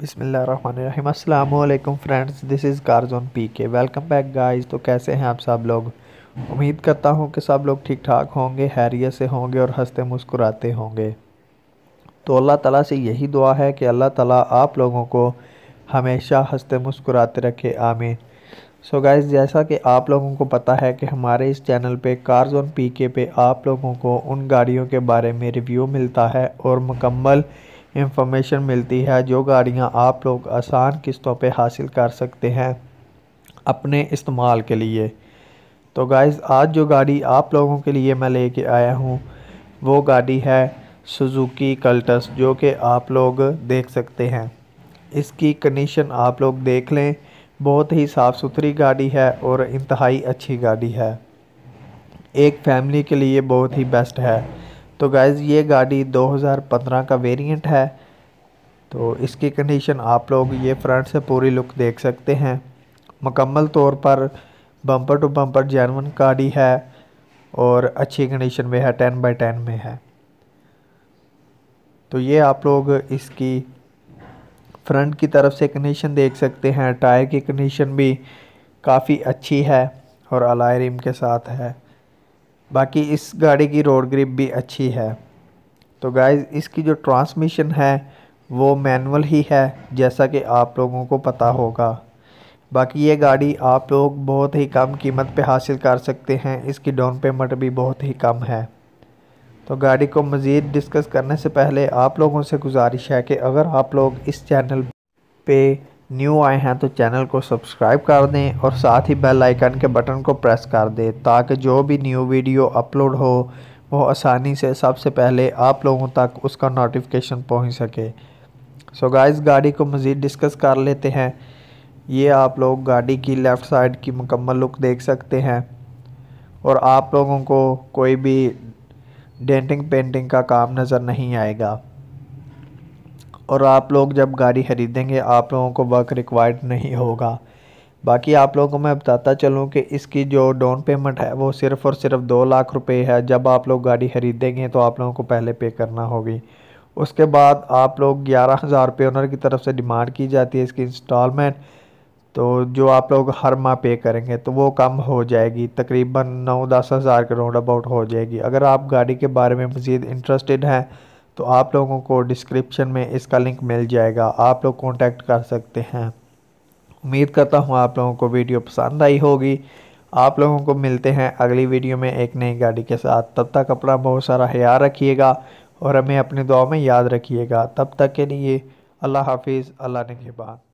बिसमीम friends this is Carzone P K welcome back guys तो कैसे हैं आप सब लोग उम्मीद करता हूँ कि सब लोग ठीक ठाक होंगे हैरियत से होंगे और हंसते मुस्कुराते होंगे तो अल्लाह ताला से यही दुआ है कि अल्लाह ताला आप लोगों को हमेशा हंसते मुस्कुराते रखे आमीन सो गाइज जैसा कि आप लोगों को पता है कि हमारे इस चैनल पे कार्स ऑन पी के पे आप लोगों को उन गाड़ियों के बारे में रिव्यू मिलता है और मुकम्मल इंफॉर्मेशन मिलती है जो गाड़ियाँ आप लोग आसान किस्तों पे हासिल कर सकते हैं अपने इस्तेमाल के लिए तो गाइस आज जो गाड़ी आप लोगों के लिए मैं लेके आया हूँ वो गाड़ी है सुजुकी कल्टस जो कि आप लोग देख सकते हैं इसकी कंडीशन आप लोग देख लें बहुत ही साफ़ सुथरी गाड़ी है और इंतहाई अच्छी गाड़ी है एक फैमिली के लिए बहुत ही बेस्ट है तो गाइज़ ये गाड़ी 2015 का वेरिएंट है तो इसकी कंडीशन आप लोग ये फ्रंट से पूरी लुक देख सकते हैं मकम्मल तौर पर बम्पर टू बम्पर जैनवन गाड़ी है और अच्छी कंडीशन में है टेन बाई टेन में है तो ये आप लोग इसकी फ्रंट की तरफ से कंडीशन देख सकते हैं टायर की कंडीशन भी काफ़ी अच्छी है और अलाय के साथ है बाकी इस गाड़ी की रोड ग्रिप भी अच्छी है तो गाइस इसकी जो ट्रांसमिशन है वो मैनुअल ही है जैसा कि आप लोगों को पता होगा बाकी ये गाड़ी आप लोग बहुत ही कम कीमत पे हासिल कर सकते हैं इसकी डाउन पेमेंट भी बहुत ही कम है तो गाड़ी को मज़ीद डिस्कस करने से पहले आप लोगों से गुजारिश है कि अगर आप लोग इस चैनल पे न्यू आए हैं तो चैनल को सब्सक्राइब कर दें और साथ ही बेल आइकन के बटन को प्रेस कर दें ताकि जो भी न्यू वीडियो अपलोड हो वो आसानी से सबसे पहले आप लोगों तक उसका नोटिफिकेशन पहुंच सके सो so गाइस गाड़ी को मज़ीद डिस्कस कर लेते हैं ये आप लोग गाड़ी की लेफ़्ट साइड की मुकम्मल लुक देख सकते हैं और आप लोगों को कोई भी डेंटिंग पेंटिंग का काम नज़र नहीं आएगा और आप लोग जब गाड़ी ख़रीदेंगे आप लोगों को वर्क रिक्वायर्ड नहीं होगा बाकी आप लोगों को मैं बताता चलूँ कि इसकी जो डाउन पेमेंट है वो सिर्फ़ और सिर्फ दो लाख रुपए है जब आप लोग गाड़ी ख़रीदेंगे तो आप लोगों को पहले पे करना होगी उसके बाद आप लोग ग्यारह हज़ार रुपये ओनर की तरफ से डिमांड की जाती है इसकी इंस्टॉलमेंट तो जो आप लोग हर माह पे करेंगे तो वो कम हो जाएगी तकरीबन नौ दस हज़ार के राउंड अबाउट हो जाएगी अगर आप गाड़ी के बारे में मज़ीद इंटरेस्टेड हैं तो आप लोगों को डिस्क्रिप्शन में इसका लिंक मिल जाएगा आप लोग कॉन्टैक्ट कर सकते हैं उम्मीद करता हूँ आप लोगों को वीडियो पसंद आई होगी आप लोगों को मिलते हैं अगली वीडियो में एक नई गाड़ी के साथ तब तक अपना बहुत सारा ख्याल रखिएगा और हमें अपने दुआ में याद रखिएगा तब तक के लिए अल्लाह हाफिज़ अल्लाह ने के बाद